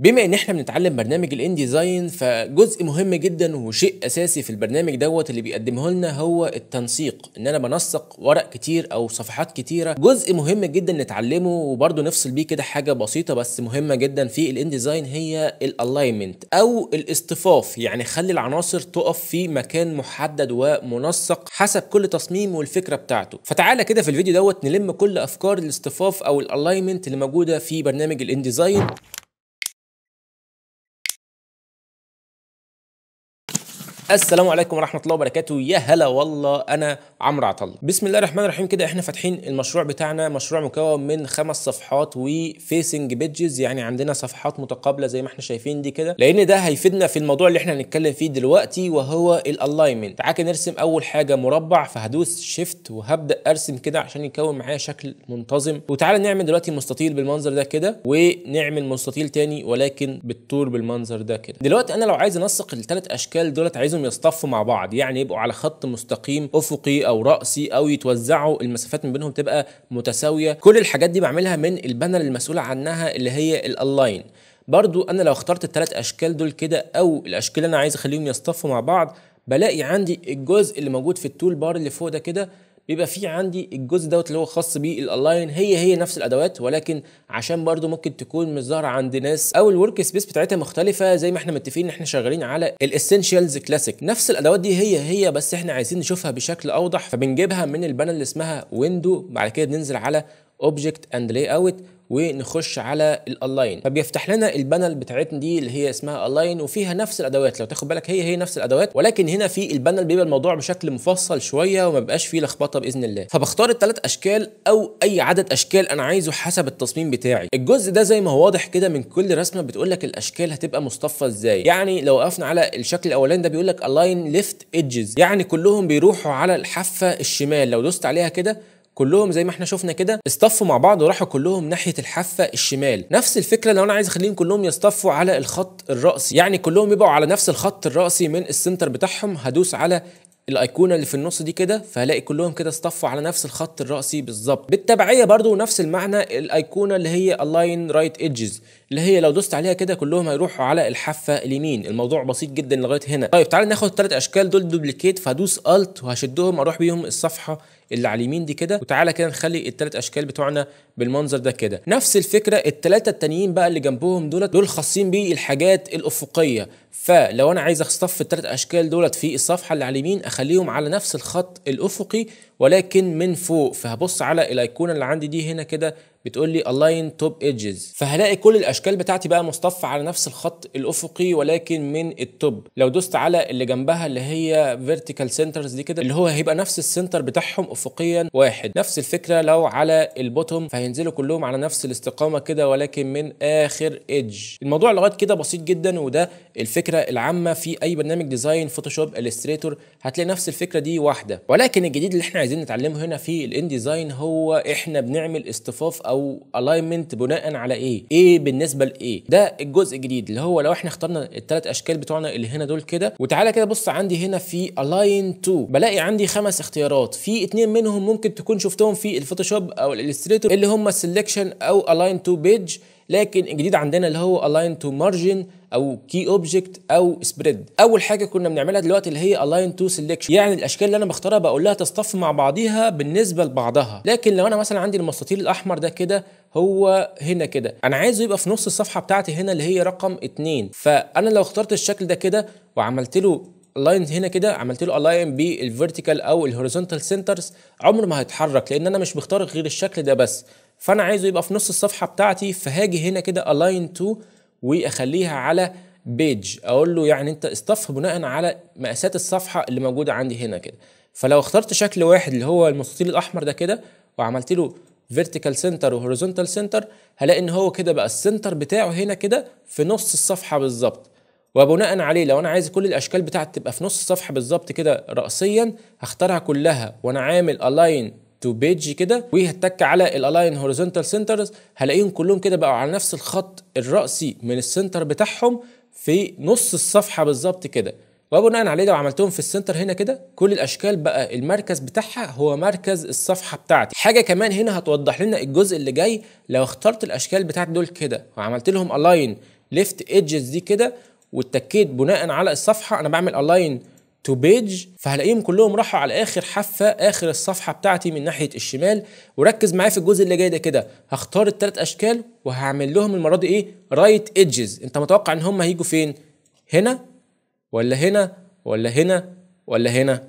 بما ان احنا بنتعلم برنامج الان ديزاين فجزء مهم جدا وشيء اساسي في البرنامج دوت اللي بيقدمه لنا هو التنسيق ان انا بنسق ورق كتير او صفحات كتيره جزء مهم جدا نتعلمه وبرده نفصل بيه كده حاجه بسيطه بس مهمه جدا في الان ديزاين هي الالاينمنت او الاصطفاف يعني خلي العناصر تقف في مكان محدد ومنسق حسب كل تصميم والفكره بتاعته فتعالى كده في الفيديو دوت نلم كل افكار الاصطفاف او الالاينمنت اللي موجوده في برنامج الان ديزاين السلام عليكم ورحمه الله وبركاته يا هلا والله انا عمرو عطله بسم الله الرحمن الرحيم كده احنا فاتحين المشروع بتاعنا مشروع مكون من خمس صفحات وفيسنج بيدجز يعني عندنا صفحات متقابله زي ما احنا شايفين دي كده لان ده هيفيدنا في الموضوع اللي احنا هنتكلم فيه دلوقتي وهو الالاينمنت تعالى نرسم اول حاجه مربع فهدوس شيفت وهبدا ارسم كده عشان يكون معايا شكل منتظم وتعالى نعمل دلوقتي مستطيل بالمنظر ده كده ونعمل مستطيل تاني ولكن بالطول بالمنظر ده كده دلوقتي انا لو عايز انسق الثلاث اشكال دولت عايزهم لازم يصطفوا مع بعض يعني يبقوا على خط مستقيم افقي او راسي او يتوزعوا المسافات من بينهم تبقى متساويه كل الحاجات دي بعملها من البانل المسؤول عنها اللي هي الالاين برضو انا لو اخترت الثلاث اشكال دول كده او الاشكال اللي انا عايز اخليهم يصطفوا مع بعض بلاقي عندي الجزء اللي موجود في التول بار اللي فوق ده كده بيبقى في عندي الجزء دوت اللي هو خاص بالالاين هي هي نفس الادوات ولكن عشان برضو ممكن تكون مش ظاهره عند ناس او الورك سبيس بتاعتها مختلفه زي ما احنا متفقين ان احنا شغالين على الاسينشالز كلاسيك نفس الادوات دي هي هي بس احنا عايزين نشوفها بشكل اوضح فبنجيبها من البانل اللي اسمها ويندو بعد كده بننزل على اوبجكت اند لاي اوت ونخش على الالاين فبيفتح لنا البانل بتاعتنا دي اللي هي اسمها الاين وفيها نفس الادوات لو تاخد بالك هي هي نفس الادوات ولكن هنا في البانل بيبقى الموضوع بشكل مفصل شويه وما بيبقاش فيه لخبطه باذن الله فبختار الثلاث اشكال او اي عدد اشكال انا عايزه حسب التصميم بتاعي الجزء ده زي ما هو واضح كده من كل رسمه بتقول لك الاشكال هتبقى مصطفى ازاي يعني لو وقفنا على الشكل الاولاني ده بيقول لك الاين ليفت ايدجز يعني كلهم بيروحوا على الحافه الشمال لو دوست عليها كده كلهم زي ما احنا شفنا كده اصطفوا مع بعض وراحوا كلهم ناحيه الحافه الشمال نفس الفكره لو انا عايز اخليهم كلهم يصطفوا على الخط الرأسي يعني كلهم يبقوا على نفس الخط الرأسي من السنتر بتاعهم هدوس على الايقونه اللي في النص دي كده فهلاقي كلهم كده اصطفوا على نفس الخط الرأسي بالظبط بالتبعيه برضو نفس المعنى الايقونه اللي هي الاين رايت ايدجز اللي هي لو دوست عليها كده كلهم هيروحوا على الحافه اليمين الموضوع بسيط جدا لغايه هنا طيب تعالى ناخد الثلاث اشكال دول دوبليكيت فهدوس الت وهشدهم اروح بيهم الصفحه اللي على اليمين دي كده وتعالى كده نخلي الثلاث اشكال بتوعنا بالمنظر ده كده نفس الفكره الثلاثه التانيين بقى اللي جنبهم دولت دول خاصين بالحاجات الافقيه فلو انا عايز اصطف الثلاث اشكال دولت في الصفحه اللي على اليمين اخليهم على نفس الخط الافقي ولكن من فوق فهبص على الايقونه اللي عندي دي هنا كده بتقول لي الاين توب ايدجز فهلاقي كل الاشكال بتاعتي بقى مصطفى على نفس الخط الافقي ولكن من التوب لو دوست على اللي جنبها اللي هي فيرتيكال سنترز دي كده اللي هو هيبقى نفس السنتر بتاعهم افقيا واحد نفس الفكره لو على البوتوم فهينزلوا كلهم على نفس الاستقامه كده ولكن من اخر ايدج الموضوع لغايه كده بسيط جدا وده الفكره العامه في اي برنامج ديزاين فوتوشوب الستريتور هتلاقي نفس الفكره دي واحده ولكن الجديد اللي احنا عايزين نتعلمه هنا في الانديزاين هو احنا بنعمل اصطفاف او او الاينمنت بناء على ايه ايه بالنسبه لايه ده الجزء الجديد اللي هو لو احنا اخترنا الثلاث اشكال بتوعنا اللي هنا دول كده وتعالى كده بص عندي هنا في الاين 2 بلاقي عندي خمس اختيارات في اتنين منهم ممكن تكون شفتهم في الفوتوشوب او الالستريتور اللي هم السلكشن او الاين تو بيج لكن الجديد عندنا اللي هو الاين تو مارجن او كي اوبجكت او سبريد اول حاجه كنا بنعملها دلوقتي اللي هي الاين تو سيلكشن يعني الاشكال اللي انا بختارها بقول لها تصطف مع بعضيها بالنسبه لبعضها لكن لو انا مثلا عندي المستطيل الاحمر ده كده هو هنا كده انا عايزه يبقى في نص الصفحه بتاعتي هنا اللي هي رقم 2 فانا لو اخترت الشكل ده كده وعملت له الاين هنا كده عملت له الاين بالفيرتيكال او الهوريزونتال سنترز عمر ما هيتحرك لان انا مش بختار غير الشكل ده بس فانا عايزه يبقى في نص الصفحه بتاعتي فهاجي هنا كده الاين تو واخليها على بيج اقول له يعني انت اصطف بناء على مقاسات الصفحه اللي موجوده عندي هنا كده فلو اخترت شكل واحد اللي هو المستطيل الاحمر ده كده وعملت له فيرتيكال سنتر وهوريزونتال سنتر هلاقي ان هو كده بقى السنتر بتاعه هنا كده في نص الصفحه بالظبط وبناء عليه لو انا عايز كل الاشكال بتاعتي تبقى في نص الصفحه بالظبط كده راسيا هختارها كلها وانا عامل الاين تو بيج كده وهتك على الالاين هوريزونتال سنترز هلاقيهم كلهم كده بقوا على نفس الخط الرأسي من السنتر بتاعهم في نص الصفحه بالظبط كده وبناء عليه لو عملتهم في السنتر هنا كده كل الاشكال بقى المركز بتاعها هو مركز الصفحه بتاعتي حاجه كمان هنا هتوضح لنا الجزء اللي جاي لو اخترت الاشكال بتاعت دول كده وعملت لهم الاين ليفت ايدجز دي كده واتكيت بناء على الصفحه انا بعمل الاين تو بيج فهلاقيهم كلهم راحوا على اخر حافه اخر الصفحه بتاعتي من ناحيه الشمال وركز معايا في الجزء اللي جاي ده كده هختار الثلاث اشكال وهعمل لهم المره دي ايه رايت right ايدجز انت متوقع ان هم هيجوا فين هنا ولا هنا ولا هنا ولا هنا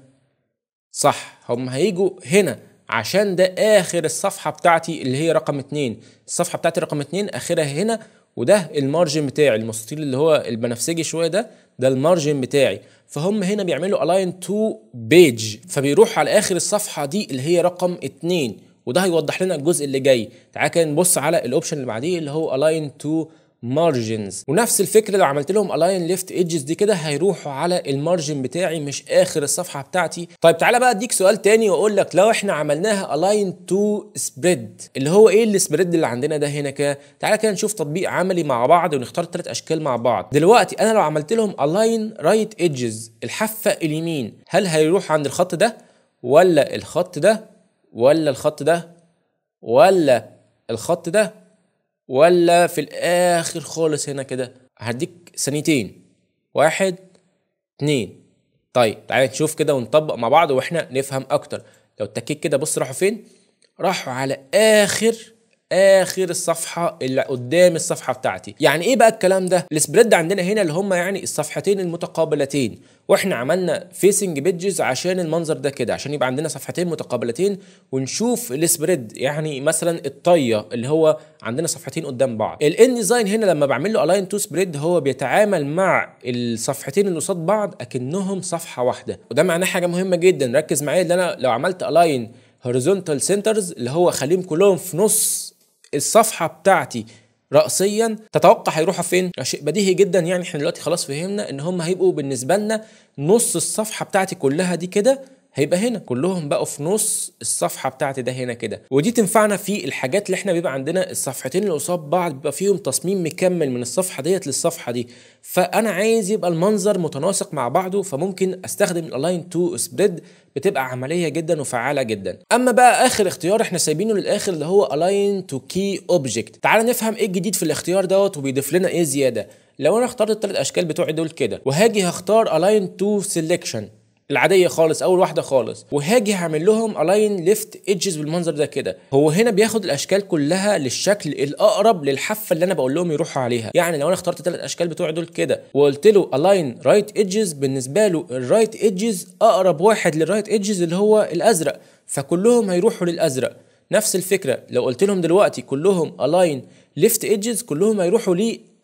صح هم هيجوا هنا عشان ده اخر الصفحه بتاعتي اللي هي رقم 2 الصفحه بتاعتي رقم 2 اخرها هنا وده المارجن بتاعي المستطيل اللي هو البنفسجي شويه ده ده المارجن بتاعي فهم هنا بيعملوا الاين تو بيج فبيروح على اخر الصفحه دي اللي هي رقم 2 وده هيوضح لنا الجزء اللي جاي تعالى كده نبص على الاوبشن اللي بعديه اللي هو الاين تو مارجنز ونفس الفكره لو عملت لهم الاين ليفت ايدجز دي كده هيروحوا على المارجن بتاعي مش اخر الصفحه بتاعتي طيب تعالى بقى اديك سؤال تاني واقول لك لو احنا عملناها الاين تو سبريد اللي هو ايه السبريد اللي عندنا ده هنا كده تعالى كده نشوف تطبيق عملي مع بعض ونختار ثلاث اشكال مع بعض دلوقتي انا لو عملت لهم الاين رايت ايدجز الحافه اليمين هل هيروح عند الخط ده ولا الخط ده ولا الخط ده ولا الخط ده ولا في الاخر خالص هنا كده هديك ثانيتين واحد اتنين طيب تعالى نشوف كده ونطبق مع بعض واحنا نفهم اكتر لو التكيك كده بص راحوا فين راحوا على اخر اخر الصفحه اللي قدام الصفحه بتاعتي يعني ايه بقى الكلام ده السبريد عندنا هنا اللي هم يعني الصفحتين المتقابلتين واحنا عملنا فيسنج بيدجز عشان المنظر ده كده عشان يبقى عندنا صفحتين متقابلتين ونشوف السبريد يعني مثلا الطيه اللي هو عندنا صفحتين قدام بعض الان ديزاين هنا لما بعمل له الاين تو سبريد هو بيتعامل مع الصفحتين اللي قصاد بعض اكنهم صفحه واحده وده معناه حاجه مهمه جدا ركز معايا ان انا لو عملت الاين هوريزونتال سنترز اللي هو خليهم كلهم في نص الصفحه بتاعتي رأسيا تتوقع هيروحوا فين؟ شيء بديهي جدا يعني احنا دلوقتي خلاص فهمنا ان هم هيبقوا بالنسبه لنا نص الصفحه بتاعتي كلها دي كده هيبقى هنا كلهم بقوا في نص الصفحه بتاعتي ده هنا كده ودي تنفعنا في الحاجات اللي احنا بيبقى عندنا الصفحتين اللي قصاد بعض بيبقى فيهم تصميم مكمل من الصفحه ديت للصفحه دي فانا عايز يبقى المنظر متناسق مع بعضه فممكن استخدم الالاين تو سبريد بتبقى عمليه جدا وفعاله جدا اما بقى اخر اختيار احنا سايبينه للاخر اللي هو الاين تو كي اوبجكت تعال نفهم ايه الجديد في الاختيار دوت وبيضيف لنا ايه زياده لو انا اخترت الثلاث اشكال بتوعي دول كده وهاجي هختار align to selection العاديه خالص اول واحده خالص وهاجي هعمل لهم الاين ليفت ايدجز بالمنظر ده كده هو هنا بياخد الاشكال كلها للشكل الاقرب للحافه اللي انا بقول لهم يروحوا عليها يعني لو انا اخترت ثلاث اشكال بتوعي دول كده وقلت له الاين رايت ايدجز بالنسبه له الرايت ايدجز اقرب واحد للرايت ايدجز اللي هو الازرق فكلهم هيروحوا للازرق نفس الفكره لو قلت لهم دلوقتي كلهم الاين ليفت ايدجز كلهم هيروحوا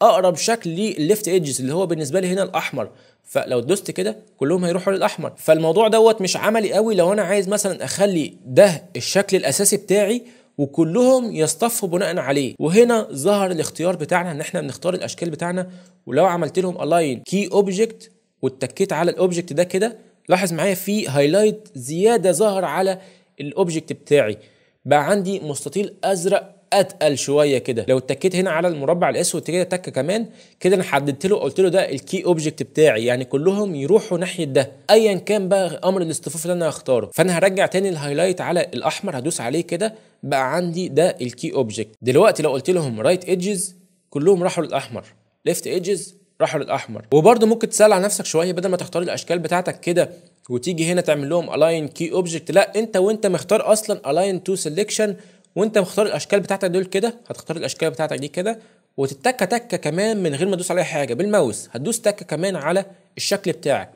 اقرب شكل للليفت ايدجز اللي هو بالنسبه لي هنا الاحمر فلو دوست كده كلهم هيروحوا للاحمر فالموضوع دوت مش عملي قوي لو انا عايز مثلا اخلي ده الشكل الاساسي بتاعي وكلهم يصطفوا بناء عليه وهنا ظهر الاختيار بتاعنا ان احنا بنختار الاشكال بتاعنا ولو عملت لهم الاين كي اوبجكت واتكيت على الاوبجكت ده كده لاحظ معايا في هايلايت زياده ظهر على الاوبجكت بتاعي بقى عندي مستطيل ازرق اتقل شويه كده لو اتكيت هنا على المربع الاسود كده تكه كمان كده انا حددت له قلت له ده الكي اوبجكت بتاعي يعني كلهم يروحوا ناحيه ده ايا كان بقى امر الاصطفاف اللي انا هختاره فانا هرجع تاني الهايلايت على الاحمر هدوس عليه كده بقى عندي ده الكي اوبجكت دلوقتي لو قلت لهم رايت ايدجز كلهم راحوا للاحمر ليفت ايدجز راحوا للاحمر وبرده ممكن تسال على نفسك شويه بدل ما تختار الاشكال بتاعتك كده وتيجي هنا تعمل لهم الاين كي اوبجكت لا انت وانت مختار اصلا الاين تو سيلكشن وانت مختار الاشكال بتاعتك دول كده هتختار الاشكال بتاعتك دي كده وتتكه تكه كمان من غير ما تدوس عليها حاجه بالماوس هتدوس تكه كمان على الشكل بتاعك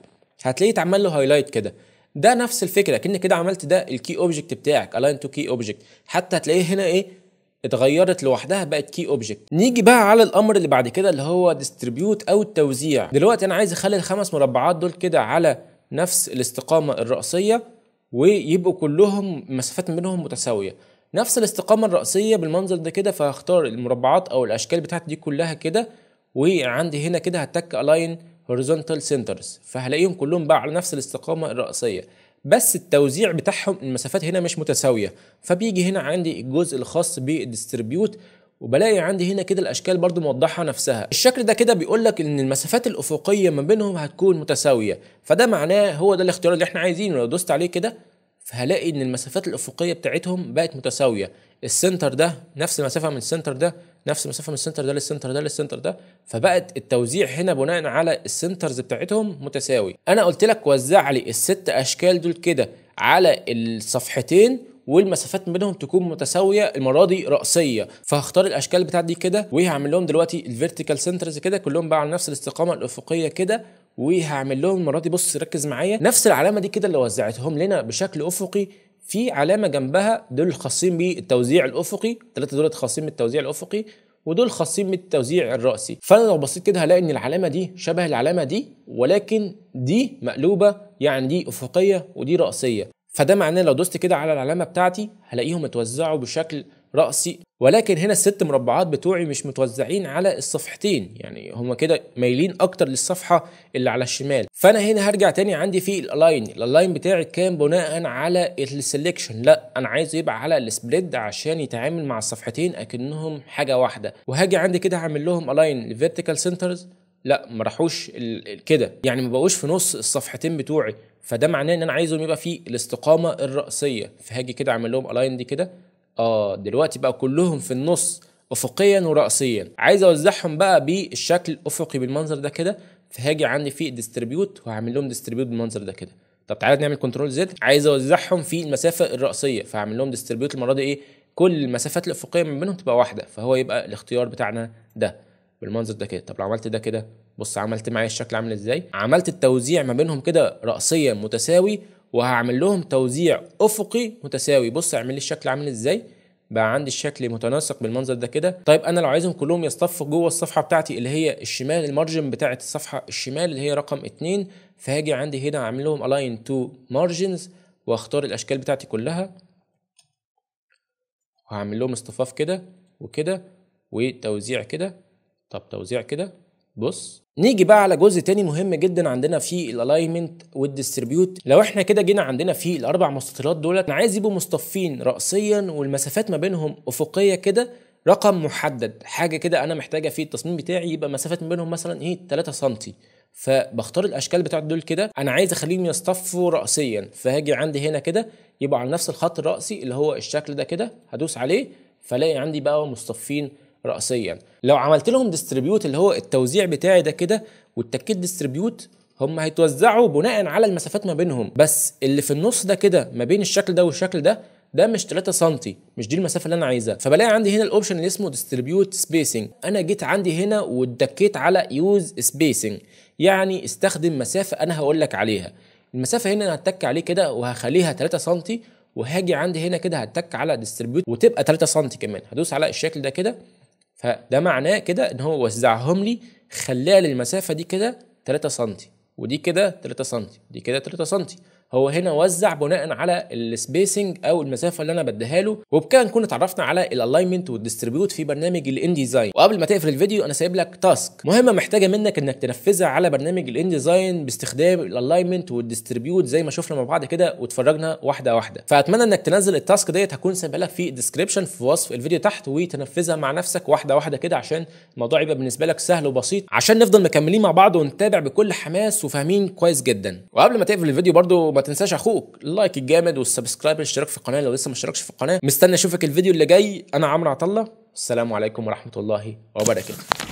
هتلاقيه اتعمل له هايلايت كده ده نفس الفكره كأن كده عملت ده الكي اوبجكت بتاعك الاين تو كي اوبجكت حتى هتلاقيه هنا ايه اتغيرت لوحدها بقت كي اوبجكت نيجي بقى على الامر اللي بعد كده اللي هو ديستريبيوت او التوزيع دلوقتي انا عايز اخلي الخمس مربعات دول كده على نفس الاستقامه الراسيه ويبقوا كلهم مسافات منهم متساويه نفس الاستقامة الرأسية بالمنظر ده كده فهختار المربعات أو الأشكال بتاعت دي كلها كده وعندي هنا كده هتك ألاين هوريزونتال سنترز فهلاقيهم كلهم بقى على نفس الاستقامة الرأسية بس التوزيع بتاعهم المسافات هنا مش متساوية فبيجي هنا عندي الجزء الخاص بالديستريبيوت وبلاقي عندي هنا كده الاشكال برضو موضحه نفسها الشكل ده كده بيقول لك ان المسافات الافقيه ما بينهم هتكون متساويه فده معناه هو ده الاختيار اللي احنا عايزينه لو دوست عليه كده فهلاقي ان المسافات الافقيه بتاعتهم بقت متساويه السنتر ده نفس المسافه من السنتر ده نفس المسافه من السنتر ده للسنتر ده للسنتر ده فبقت التوزيع هنا بناء على السنترز بتاعتهم متساوي انا قلت لك وزع لي الست اشكال دول كده على الصفحتين والمسافات بينهم تكون متساويه المره دي راسيه فهختار الاشكال بتاعت دي كده وهعمل لهم دلوقتي الفيرتيكال سنترز كده كلهم بقى على نفس الاستقامه الافقيه كده وهعمل لهم المره دي بص ركز معايا نفس العلامه دي كده اللي وزعتهم لنا بشكل افقي في علامه جنبها دول خاصين بالتوزيع الافقي الثلاثه دول خاصين بالتوزيع الافقي ودول خاصين بالتوزيع الرأسي فانا لو بصيت كده هلاقي ان العلامه دي شبه العلامه دي ولكن دي مقلوبه يعني دي افقيه ودي رأسيه فده معناه لو دوست كده على العلامه بتاعتي هلاقيهم اتوزعوا بشكل رأسي ولكن هنا الست مربعات بتوعي مش متوزعين على الصفحتين يعني هما كده مايلين اكتر للصفحه اللي على الشمال فانا هنا هرجع تاني عندي في الالاين الالاين بتاعي كان بناء على السلكشن لا انا عايزه يبقى على السبريد عشان يتعامل مع الصفحتين اكنهم حاجه واحده وهاجي عندي كده هعمل لهم الاين لفيرتيكال سنترز لا ما راحوش كده يعني ما بقوش في نص الصفحتين بتوعي فده معناه ان انا عايزهم يبقى في الاستقامه الراسيه فهاجي كده اعمل لهم الاين دي كده اه دلوقتي بقى كلهم في النص افقيا وراسيا عايز اوزعهم بقى بالشكل الافقي بالمنظر ده كده فهاجي عندي في ديستريبيوت وهعمل لهم ديستريبيوت بالمنظر ده كده طب تعالى نعمل كنترول زد عايز اوزعهم في المسافه الراسيه فهعمل لهم ديستريبيوت المره دي ايه كل المسافات الافقيه ما بينهم تبقى واحده فهو يبقى الاختيار بتاعنا ده بالمنظر ده كده طب لو عملت ده كده بص عملت معايا الشكل عامل ازاي عملت التوزيع ما بينهم كده راسيا متساوي وهعمل لهم توزيع افقي متساوي بص اعمل لي الشكل عامل ازاي بقى عندي الشكل متناسق بالمنظر ده كده طيب انا لو عايزهم كلهم يصطفوا جوه الصفحه بتاعتي اللي هي الشمال المارجن بتاعه الصفحه الشمال اللي هي رقم 2 فهاجي عندي هنا اعمل لهم align to margins واختار الاشكال بتاعتي كلها وهعمل لهم اصطفاف كده وكده وتوزيع كده طب توزيع كده بص نيجي بقى على جزء تاني مهم جدا عندنا في الالاينمنت والديستريبيوت لو احنا كده جينا عندنا في الاربع مستطيلات دولت انا عايز يبقوا مصطفين راسيا والمسافات ما بينهم افقيه كده رقم محدد حاجه كده انا محتاجه في التصميم بتاعي يبقى مسافات ما بينهم مثلا ايه 3 سم فبختار الاشكال بتاعت دول كده انا عايز اخليهم يصطفوا راسيا فهاجي عندي هنا كده يبقى على نفس الخط الراسي اللي هو الشكل ده كده هدوس عليه فلاقي عندي بقى مصطفين رأسيا لو عملت لهم ديستريبيوت اللي هو التوزيع بتاعي ده كده والتكيت ديستريبيوت هم هيتوزعوا بناء على المسافات ما بينهم بس اللي في النص ده كده ما بين الشكل ده والشكل ده ده مش 3 سم مش دي المسافه اللي انا عايزها فبلاقي عندي هنا الاوبشن اللي اسمه ديستريبيوت سبيسنج انا جيت عندي هنا واتكيت على يوز سبيسنج يعني استخدم مسافه انا هقول لك عليها المسافه هنا انا هتك عليه كده وهخليها 3 سم وهاجي عندي هنا كده هتك على ديستريبيوت وتبقى 3 سم كمان هدوس على الشكل ده كده فده معناه كده ان هو وزعهم لي خلال المسافه دي كده 3 سم ودي كده 3 سم ودي كده 3 سم هو هنا وزع بناء على السبيسنج او المسافه اللي انا بديها له وبكده نكون اتعرفنا على الالاينمنت والديستريبيوت في برنامج الان ديزاين وقبل ما تقفل الفيديو انا سايب لك تاسك مهمه محتاجه منك انك تنفذها على برنامج الان ديزاين باستخدام الالاينمنت والديستريبيوت زي ما شفنا مع بعض كده واتفرجنا واحده واحده فاتمنى انك تنزل التاسك ديت هكون سايبها لك في الديسكربشن في وصف الفيديو تحت وتنفذها مع نفسك واحده واحده كده عشان الموضوع يبقى بالنسبه لك سهل وبسيط عشان نفضل مكملين مع بعض ونتابع بكل حماس وفاهمين كويس جدا وقبل ما تقفل الفيديو برضو تنساش اخوك اللايك الجامد والسبسكرايب والاشتراك في القناه لو لسه ما اشتركتش في القناه مستني اشوفك الفيديو اللي جاي انا عمرو عطله السلام عليكم ورحمه الله وبركاته